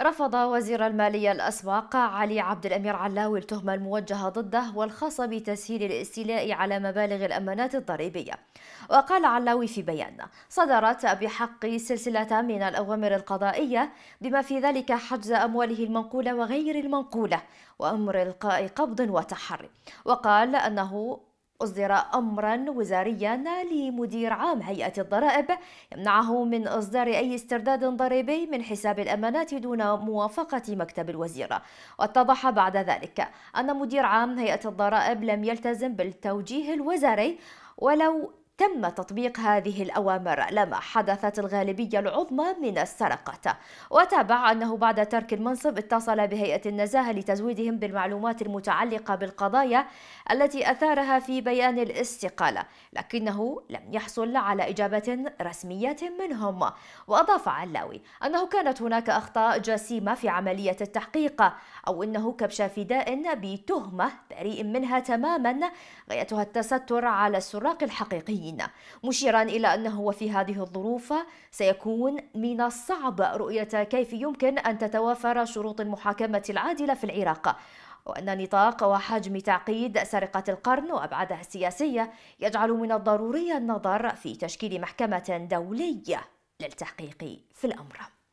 رفض وزير المالية الأسبق علي عبد الأمير علاوي التهمة الموجهة ضده والخاصة بتسهيل الاستيلاء على مبالغ الأمانات الضريبية وقال علاوي في بيان صدرت بحق سلسلة من الأوامر القضائية بما في ذلك حجز أمواله المنقولة وغير المنقولة وأمر إلقاء قبض وتحري وقال أنه أصدر أمرا وزاريا لمدير عام هيئة الضرائب يمنعه من إصدار أي استرداد ضريبي من حساب الأمانات دون موافقة مكتب الوزير واتضح بعد ذلك أن مدير عام هيئة الضرائب لم يلتزم بالتوجيه الوزاري ولو تم تطبيق هذه الأوامر لما حدثت الغالبية العظمى من السرقات وتابع أنه بعد ترك المنصب اتصل بهيئة النزاهة لتزويدهم بالمعلومات المتعلقة بالقضايا التي أثارها في بيان الاستقالة لكنه لم يحصل على إجابة رسمية منهم وأضاف علاوي أنه كانت هناك أخطاء جسيمة في عملية التحقيق أو أنه كبش فداء بتهمة بريء منها تماما غايتها التستر على السراق الحقيقي الأمريكيين مشيرا إلى أنه في هذه الظروف سيكون من الصعب رؤية كيف يمكن أن تتوافر شروط المحاكمة العادلة في العراق وأن نطاق وحجم تعقيد سرقة القرن وأبعادها السياسية يجعل من الضروري النظر في تشكيل محكمة دولية للتحقيق في الأمر